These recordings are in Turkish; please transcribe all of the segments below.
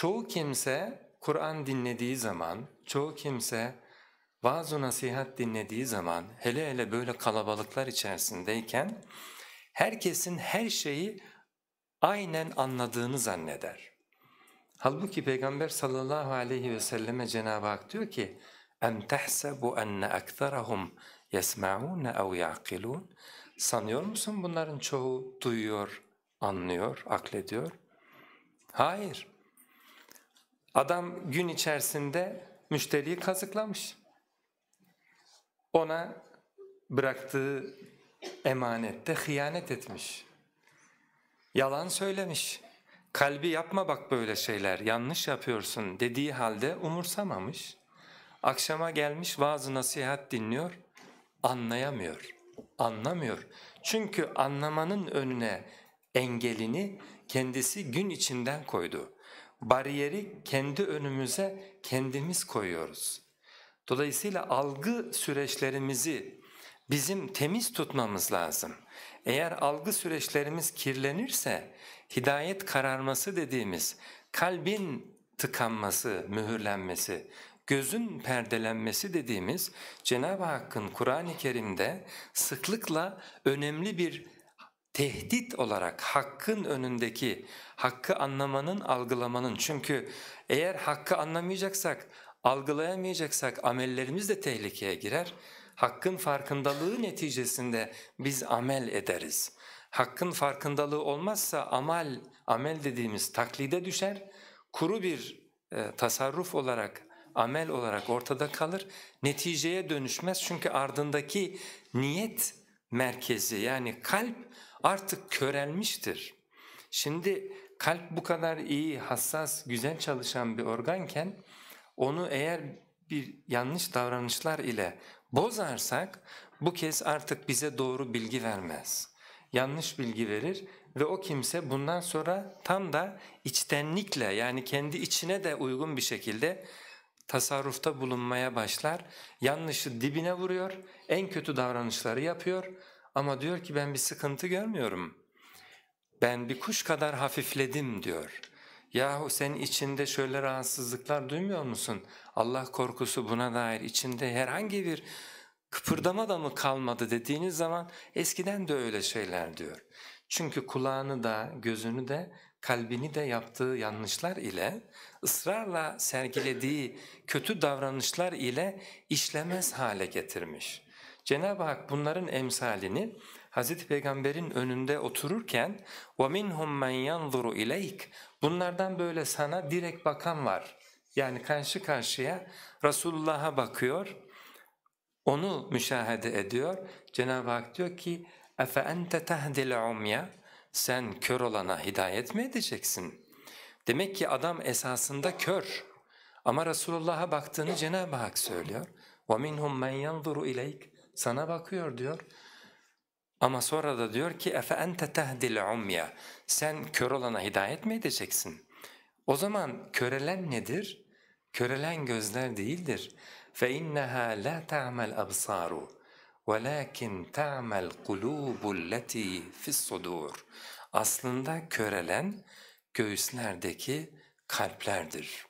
çoğu kimse Kur'an dinlediği zaman, çoğu kimse bazı nasihat dinlediği zaman, hele hele böyle kalabalıklar içerisindeyken herkesin her şeyi aynen anladığını zanneder. Halbuki Peygamber sallallahu aleyhi ve selleme Cenab-ı Hak diyor ki اَمْ تَحْسَبُ اَنَّ اَكْثَرَهُمْ يَسْمَعُونَ اَوْ يَعْقِلُونَ Sanıyor musun bunların çoğu duyuyor, anlıyor, aklediyor? Hayır. Adam gün içerisinde müşteriyi kazıklamış. Ona bıraktığı emanette hıyanet etmiş. Yalan söylemiş. Kalbi yapma bak böyle şeyler, yanlış yapıyorsun dediği halde umursamamış. Akşama gelmiş vaaz nasihat dinliyor, anlayamıyor, anlamıyor. Çünkü anlamanın önüne engelini kendisi gün içinden koydu bariyeri kendi önümüze kendimiz koyuyoruz. Dolayısıyla algı süreçlerimizi bizim temiz tutmamız lazım. Eğer algı süreçlerimiz kirlenirse hidayet kararması dediğimiz kalbin tıkanması, mühürlenmesi, gözün perdelenmesi dediğimiz Cenab-ı Hakk'ın Kur'an-ı Kerim'de sıklıkla önemli bir tehdit olarak hakkın önündeki hakkı anlamanın, algılamanın. Çünkü eğer hakkı anlamayacaksak, algılayamayacaksak amellerimiz de tehlikeye girer. Hakkın farkındalığı neticesinde biz amel ederiz. Hakkın farkındalığı olmazsa amal amel dediğimiz taklide düşer, kuru bir e, tasarruf olarak, amel olarak ortada kalır. Neticeye dönüşmez çünkü ardındaki niyet merkezi yani kalp artık körelmiştir. Şimdi kalp bu kadar iyi, hassas, güzel çalışan bir organken onu eğer bir yanlış davranışlar ile bozarsak bu kez artık bize doğru bilgi vermez. Yanlış bilgi verir ve o kimse bundan sonra tam da içtenlikle yani kendi içine de uygun bir şekilde tasarrufta bulunmaya başlar, yanlışı dibine vuruyor, en kötü davranışları yapıyor ama diyor ki ben bir sıkıntı görmüyorum, ben bir kuş kadar hafifledim diyor. Yahu sen içinde şöyle rahatsızlıklar duymuyor musun? Allah korkusu buna dair içinde herhangi bir kıpırdama da mı kalmadı dediğiniz zaman eskiden de öyle şeyler diyor. Çünkü kulağını da gözünü de kalbini de yaptığı yanlışlar ile ısrarla sergilediği kötü davranışlar ile işlemez hale getirmiş. Cenab-ı Hak bunların emsalini Hazreti Peygamber'in önünde otururken وَمِنْهُمْ مَنْ يَنْظُرُ اِلَيْكِ Bunlardan böyle sana direkt bakan var. Yani karşı karşıya Resulullah'a bakıyor, onu müşahede ediyor. Cenab-ı Hak diyor ki اَفَاَنْتَ تَهْدِ الْعُمْيَا sen kör olana hidayet mi edeceksin? Demek ki adam esasında kör ama Resulullah'a baktığını Cenab-ı Hak söylüyor. وَمِنْهُمْ مَنْ يَنْظُرُ اِلَيْكَ Sana bakıyor diyor. Ama sonra da diyor ki اَفَاَنْتَ تَهْدِ الْعُمْيَ Sen kör olana hidayet mi edeceksin? O zaman körelen nedir? Körelen gözler değildir. فَاِنَّهَا لَا تَعْمَ الْأَبْصَارُ وَلَكِنْ تَعْمَ الْقُلُوبُ الَّتِي فِي الصُّدُورِ Aslında körelen göğüslerdeki kalplerdir.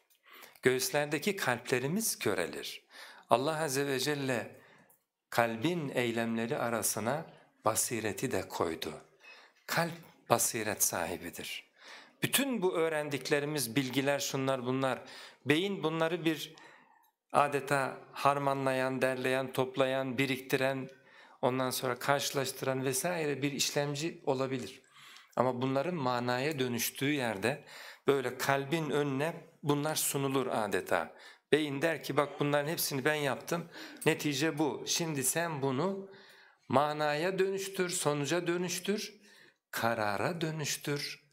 Göğüslerdeki kalplerimiz körelir. Allah Azze ve Celle kalbin eylemleri arasına basireti de koydu. Kalp basiret sahibidir. Bütün bu öğrendiklerimiz, bilgiler şunlar bunlar, beyin bunları bir adeta harmanlayan, derleyen, toplayan, biriktiren, ondan sonra karşılaştıran vesaire bir işlemci olabilir. Ama bunların manaya dönüştüğü yerde böyle kalbin önüne bunlar sunulur adeta. Beyin der ki bak bunların hepsini ben yaptım, netice bu. Şimdi sen bunu manaya dönüştür, sonuca dönüştür, karara dönüştür,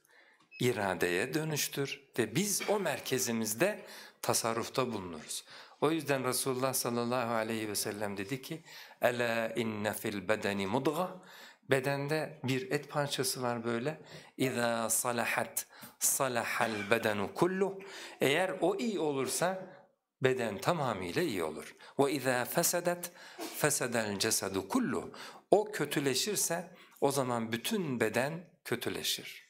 iradeye dönüştür ve biz o merkezimizde tasarrufta bulunuruz. O yüzden Resulullah sallallahu aleyhi ve sellem dedi ki اَلَا اِنَّ فِي الْبَدَنِ مُدْغَةً Bedende bir et parçası var böyle. اِذَا صَلَحَتْ صَلَحَ الْبَدَنُ kullu. Eğer o iyi olursa beden tamamıyla iyi olur. وَاِذَا فَسَدَتْ فَسَدَ الْجَسَدُ kullu. O kötüleşirse o zaman bütün beden kötüleşir.